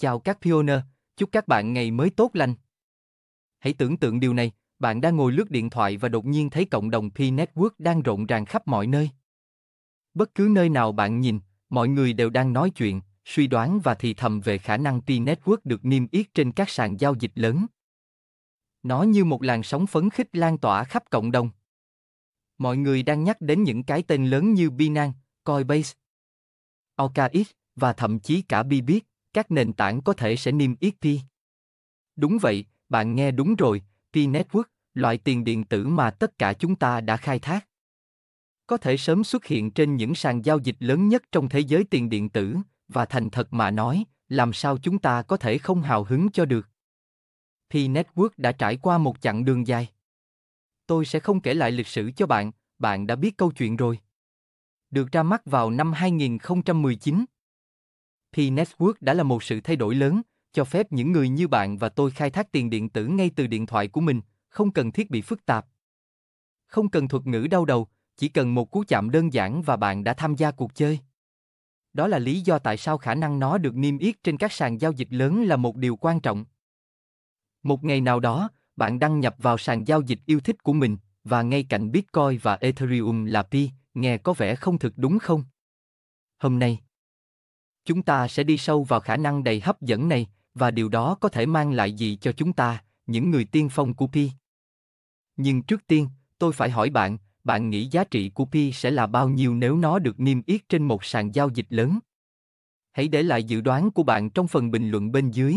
Chào các Pioneer, chúc các bạn ngày mới tốt lành. Hãy tưởng tượng điều này, bạn đang ngồi lướt điện thoại và đột nhiên thấy cộng đồng P-Network đang rộn ràng khắp mọi nơi. Bất cứ nơi nào bạn nhìn, mọi người đều đang nói chuyện, suy đoán và thì thầm về khả năng P-Network được niêm yết trên các sàn giao dịch lớn. Nó như một làn sóng phấn khích lan tỏa khắp cộng đồng. Mọi người đang nhắc đến những cái tên lớn như Binance, Coinbase, OKX và thậm chí cả Bybit các nền tảng có thể sẽ niêm yết Pi. Đúng vậy, bạn nghe đúng rồi, Pi Network, loại tiền điện tử mà tất cả chúng ta đã khai thác. Có thể sớm xuất hiện trên những sàn giao dịch lớn nhất trong thế giới tiền điện tử, và thành thật mà nói, làm sao chúng ta có thể không hào hứng cho được. Pi Network đã trải qua một chặng đường dài. Tôi sẽ không kể lại lịch sử cho bạn, bạn đã biết câu chuyện rồi. Được ra mắt vào năm 2019 thì network đã là một sự thay đổi lớn, cho phép những người như bạn và tôi khai thác tiền điện tử ngay từ điện thoại của mình, không cần thiết bị phức tạp. Không cần thuật ngữ đau đầu, chỉ cần một cú chạm đơn giản và bạn đã tham gia cuộc chơi. Đó là lý do tại sao khả năng nó được niêm yết trên các sàn giao dịch lớn là một điều quan trọng. Một ngày nào đó, bạn đăng nhập vào sàn giao dịch yêu thích của mình và ngay cạnh Bitcoin và Ethereum là Pi, nghe có vẻ không thực đúng không? Hôm nay, chúng ta sẽ đi sâu vào khả năng đầy hấp dẫn này và điều đó có thể mang lại gì cho chúng ta, những người tiên phong của Pi. Nhưng trước tiên, tôi phải hỏi bạn, bạn nghĩ giá trị của Pi sẽ là bao nhiêu nếu nó được niêm yết trên một sàn giao dịch lớn? Hãy để lại dự đoán của bạn trong phần bình luận bên dưới.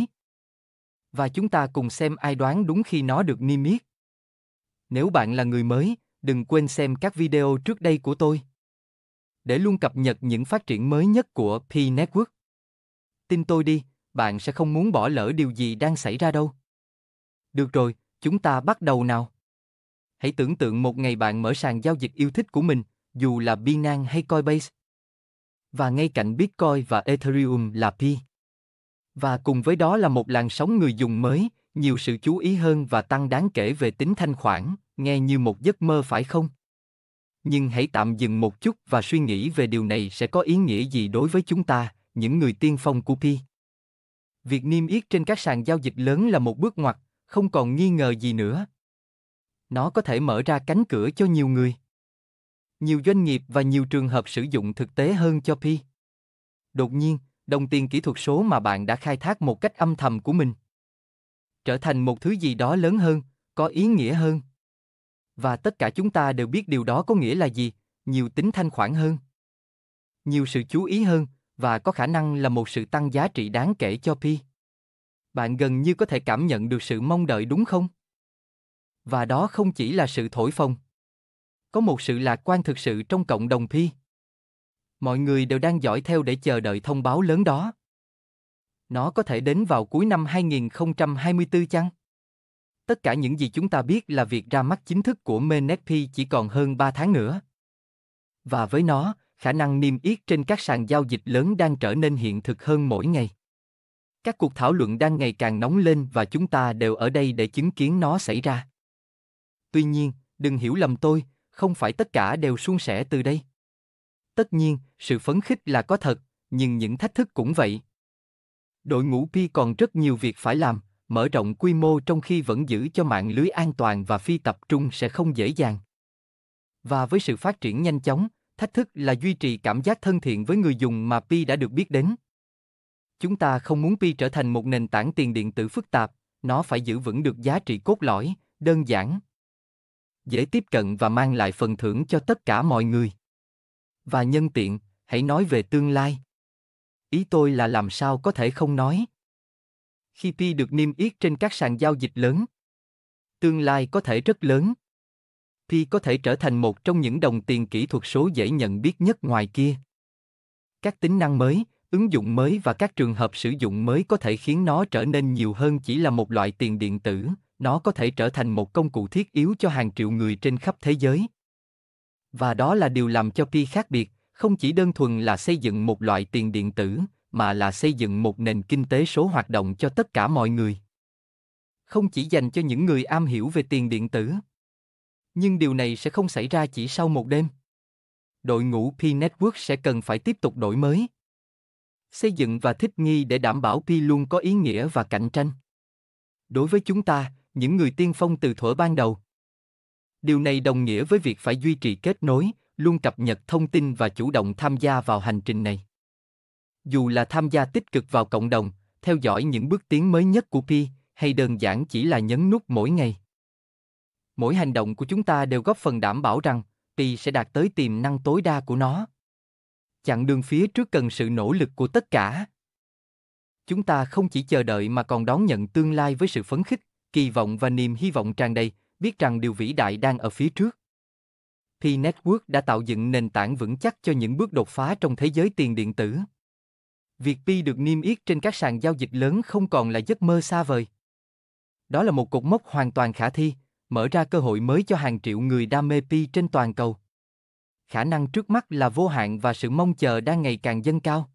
Và chúng ta cùng xem ai đoán đúng khi nó được niêm yết. Nếu bạn là người mới, đừng quên xem các video trước đây của tôi để luôn cập nhật những phát triển mới nhất của P Network. Tin tôi đi, bạn sẽ không muốn bỏ lỡ điều gì đang xảy ra đâu. Được rồi, chúng ta bắt đầu nào. Hãy tưởng tượng một ngày bạn mở sàn giao dịch yêu thích của mình, dù là Binance hay Coinbase. Và ngay cạnh Bitcoin và Ethereum là Pi. Và cùng với đó là một làn sóng người dùng mới, nhiều sự chú ý hơn và tăng đáng kể về tính thanh khoản, nghe như một giấc mơ phải không? nhưng hãy tạm dừng một chút và suy nghĩ về điều này sẽ có ý nghĩa gì đối với chúng ta, những người tiên phong của Pi. Việc niêm yết trên các sàn giao dịch lớn là một bước ngoặt, không còn nghi ngờ gì nữa. Nó có thể mở ra cánh cửa cho nhiều người. Nhiều doanh nghiệp và nhiều trường hợp sử dụng thực tế hơn cho Pi. Đột nhiên, đồng tiền kỹ thuật số mà bạn đã khai thác một cách âm thầm của mình trở thành một thứ gì đó lớn hơn, có ý nghĩa hơn. Và tất cả chúng ta đều biết điều đó có nghĩa là gì, nhiều tính thanh khoản hơn. Nhiều sự chú ý hơn, và có khả năng là một sự tăng giá trị đáng kể cho Pi. Bạn gần như có thể cảm nhận được sự mong đợi đúng không? Và đó không chỉ là sự thổi phồng. Có một sự lạc quan thực sự trong cộng đồng Pi. Mọi người đều đang dõi theo để chờ đợi thông báo lớn đó. Nó có thể đến vào cuối năm 2024 chăng? tất cả những gì chúng ta biết là việc ra mắt chính thức của Menepi chỉ còn hơn 3 tháng nữa. Và với nó, khả năng niêm yết trên các sàn giao dịch lớn đang trở nên hiện thực hơn mỗi ngày. Các cuộc thảo luận đang ngày càng nóng lên và chúng ta đều ở đây để chứng kiến nó xảy ra. Tuy nhiên, đừng hiểu lầm tôi, không phải tất cả đều suôn sẻ từ đây. Tất nhiên, sự phấn khích là có thật, nhưng những thách thức cũng vậy. Đội ngũ Pi còn rất nhiều việc phải làm, mở rộng quy mô trong khi vẫn giữ cho mạng lưới an toàn và phi tập trung sẽ không dễ dàng. Và với sự phát triển nhanh chóng, thách thức là duy trì cảm giác thân thiện với người dùng mà Pi đã được biết đến. Chúng ta không muốn Pi trở thành một nền tảng tiền điện tử phức tạp, nó phải giữ vững được giá trị cốt lõi, đơn giản, dễ tiếp cận và mang lại phần thưởng cho tất cả mọi người. Và nhân tiện, hãy nói về tương lai. Ý tôi là làm sao có thể không nói khi Pi được niêm yết trên các sàn giao dịch lớn, tương lai có thể rất lớn. Pi có thể trở thành một trong những đồng tiền kỹ thuật số dễ nhận biết nhất ngoài kia. Các tính năng mới, ứng dụng mới và các trường hợp sử dụng mới có thể khiến nó trở nên nhiều hơn chỉ là một loại tiền điện tử, nó có thể trở thành một công cụ thiết yếu cho hàng triệu người trên khắp thế giới. Và đó là điều làm cho Pi khác biệt, không chỉ đơn thuần là xây dựng một loại tiền điện tử, mà là xây dựng một nền kinh tế số hoạt động cho tất cả mọi người không chỉ dành cho những người am hiểu về tiền điện tử nhưng điều này sẽ không xảy ra chỉ sau một đêm đội ngũ p network sẽ cần phải tiếp tục đổi mới xây dựng và thích nghi để đảm bảo p luôn có ý nghĩa và cạnh tranh đối với chúng ta những người tiên phong từ thuở ban đầu điều này đồng nghĩa với việc phải duy trì kết nối luôn cập nhật thông tin và chủ động tham gia vào hành trình này dù là tham gia tích cực vào cộng đồng, theo dõi những bước tiến mới nhất của Pi, hay đơn giản chỉ là nhấn nút mỗi ngày. Mỗi hành động của chúng ta đều góp phần đảm bảo rằng Pi sẽ đạt tới tiềm năng tối đa của nó. Chặng đường phía trước cần sự nỗ lực của tất cả. Chúng ta không chỉ chờ đợi mà còn đón nhận tương lai với sự phấn khích, kỳ vọng và niềm hy vọng tràn đầy, biết rằng điều vĩ đại đang ở phía trước. Pi Network đã tạo dựng nền tảng vững chắc cho những bước đột phá trong thế giới tiền điện tử. Việc Pi được niêm yết trên các sàn giao dịch lớn không còn là giấc mơ xa vời. Đó là một cột mốc hoàn toàn khả thi, mở ra cơ hội mới cho hàng triệu người đam mê Pi trên toàn cầu. Khả năng trước mắt là vô hạn và sự mong chờ đang ngày càng dâng cao.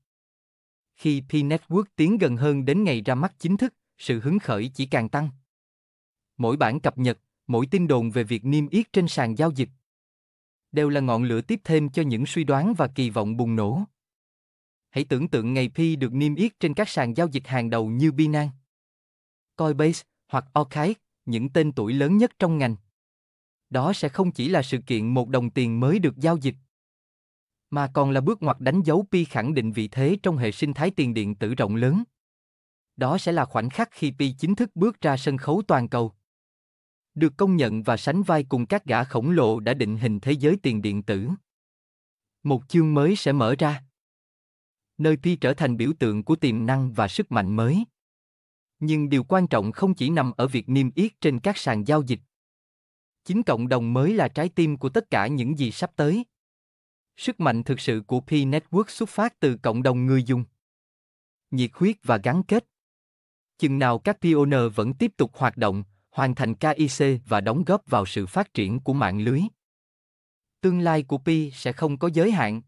Khi Pi Network tiến gần hơn đến ngày ra mắt chính thức, sự hứng khởi chỉ càng tăng. Mỗi bản cập nhật, mỗi tin đồn về việc niêm yết trên sàn giao dịch đều là ngọn lửa tiếp thêm cho những suy đoán và kỳ vọng bùng nổ. Hãy tưởng tượng ngày Pi được niêm yết trên các sàn giao dịch hàng đầu như Binance, Coinbase hoặc Orchid, những tên tuổi lớn nhất trong ngành. Đó sẽ không chỉ là sự kiện một đồng tiền mới được giao dịch, mà còn là bước ngoặt đánh dấu Pi khẳng định vị thế trong hệ sinh thái tiền điện tử rộng lớn. Đó sẽ là khoảnh khắc khi Pi chính thức bước ra sân khấu toàn cầu. Được công nhận và sánh vai cùng các gã khổng lồ đã định hình thế giới tiền điện tử. Một chương mới sẽ mở ra nơi Pi trở thành biểu tượng của tiềm năng và sức mạnh mới. Nhưng điều quan trọng không chỉ nằm ở việc niêm yết trên các sàn giao dịch. Chính cộng đồng mới là trái tim của tất cả những gì sắp tới. Sức mạnh thực sự của Pi Network xuất phát từ cộng đồng người dùng. Nhiệt huyết và gắn kết. Chừng nào các pioneer vẫn tiếp tục hoạt động, hoàn thành KIC và đóng góp vào sự phát triển của mạng lưới. Tương lai của Pi sẽ không có giới hạn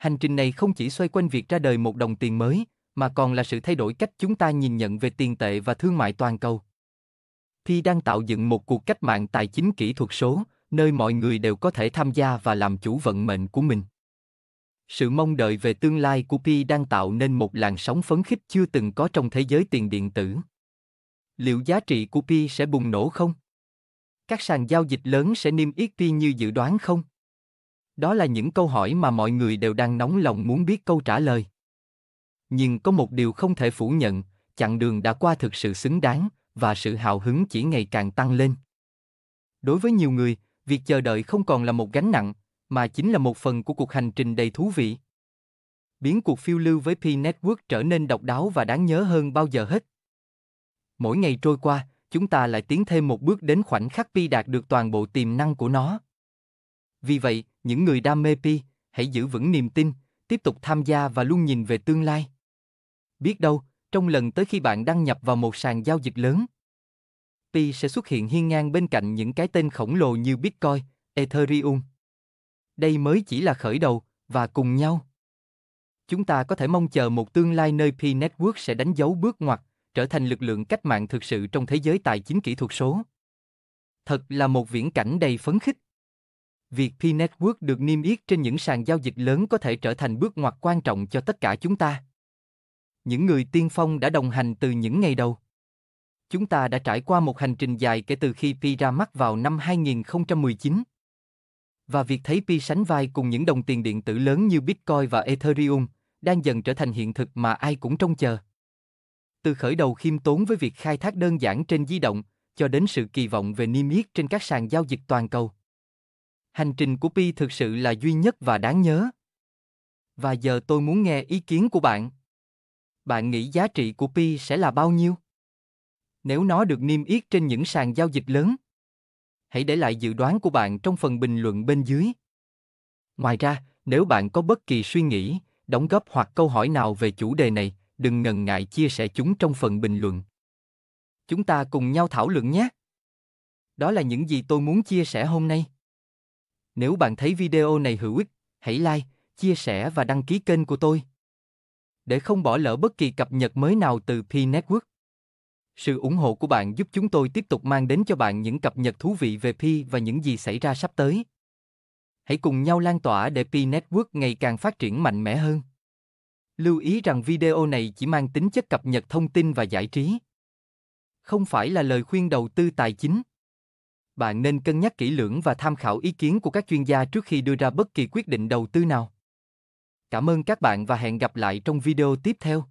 hành trình này không chỉ xoay quanh việc ra đời một đồng tiền mới, mà còn là sự thay đổi cách chúng ta nhìn nhận về tiền tệ và thương mại toàn cầu. Thi đang tạo dựng một cuộc cách mạng tài chính kỹ thuật số, nơi mọi người đều có thể tham gia và làm chủ vận mệnh của mình. Sự mong đợi về tương lai của Pi đang tạo nên một làn sóng phấn khích chưa từng có trong thế giới tiền điện tử. Liệu giá trị của Pi sẽ bùng nổ không? Các sàn giao dịch lớn sẽ niêm yết Pi như dự đoán không? Đó là những câu hỏi mà mọi người đều đang nóng lòng muốn biết câu trả lời. Nhưng có một điều không thể phủ nhận, chặng đường đã qua thực sự xứng đáng và sự hào hứng chỉ ngày càng tăng lên. Đối với nhiều người, việc chờ đợi không còn là một gánh nặng, mà chính là một phần của cuộc hành trình đầy thú vị. Biến cuộc phiêu lưu với P-Network trở nên độc đáo và đáng nhớ hơn bao giờ hết. Mỗi ngày trôi qua, chúng ta lại tiến thêm một bước đến khoảnh khắc Pi đạt được toàn bộ tiềm năng của nó. Vì vậy, những người đam mê pi, hãy giữ vững niềm tin, tiếp tục tham gia và luôn nhìn về tương lai. Biết đâu, trong lần tới khi bạn đăng nhập vào một sàn giao dịch lớn, pi sẽ xuất hiện hiên ngang bên cạnh những cái tên khổng lồ như Bitcoin, Ethereum. Đây mới chỉ là khởi đầu và cùng nhau chúng ta có thể mong chờ một tương lai nơi Pi Network sẽ đánh dấu bước ngoặt, trở thành lực lượng cách mạng thực sự trong thế giới tài chính kỹ thuật số. Thật là một viễn cảnh đầy phấn khích. Việc P Network được niêm yết trên những sàn giao dịch lớn có thể trở thành bước ngoặt quan trọng cho tất cả chúng ta. Những người tiên phong đã đồng hành từ những ngày đầu. Chúng ta đã trải qua một hành trình dài kể từ khi Pi ra mắt vào năm 2019. Và việc thấy Pi sánh vai cùng những đồng tiền điện tử lớn như Bitcoin và Ethereum đang dần trở thành hiện thực mà ai cũng trông chờ. Từ khởi đầu khiêm tốn với việc khai thác đơn giản trên di động, cho đến sự kỳ vọng về niêm yết trên các sàn giao dịch toàn cầu Hành trình của Pi thực sự là duy nhất và đáng nhớ. Và giờ tôi muốn nghe ý kiến của bạn. Bạn nghĩ giá trị của Pi sẽ là bao nhiêu? Nếu nó được niêm yết trên những sàn giao dịch lớn, hãy để lại dự đoán của bạn trong phần bình luận bên dưới. Ngoài ra, nếu bạn có bất kỳ suy nghĩ, đóng góp hoặc câu hỏi nào về chủ đề này, đừng ngần ngại chia sẻ chúng trong phần bình luận. Chúng ta cùng nhau thảo luận nhé. Đó là những gì tôi muốn chia sẻ hôm nay. Nếu bạn thấy video này hữu ích, hãy like, chia sẻ và đăng ký kênh của tôi. Để không bỏ lỡ bất kỳ cập nhật mới nào từ P Network. Sự ủng hộ của bạn giúp chúng tôi tiếp tục mang đến cho bạn những cập nhật thú vị về P và những gì xảy ra sắp tới. Hãy cùng nhau lan tỏa để P Network ngày càng phát triển mạnh mẽ hơn. Lưu ý rằng video này chỉ mang tính chất cập nhật thông tin và giải trí. Không phải là lời khuyên đầu tư tài chính bạn nên cân nhắc kỹ lưỡng và tham khảo ý kiến của các chuyên gia trước khi đưa ra bất kỳ quyết định đầu tư nào. Cảm ơn các bạn và hẹn gặp lại trong video tiếp theo.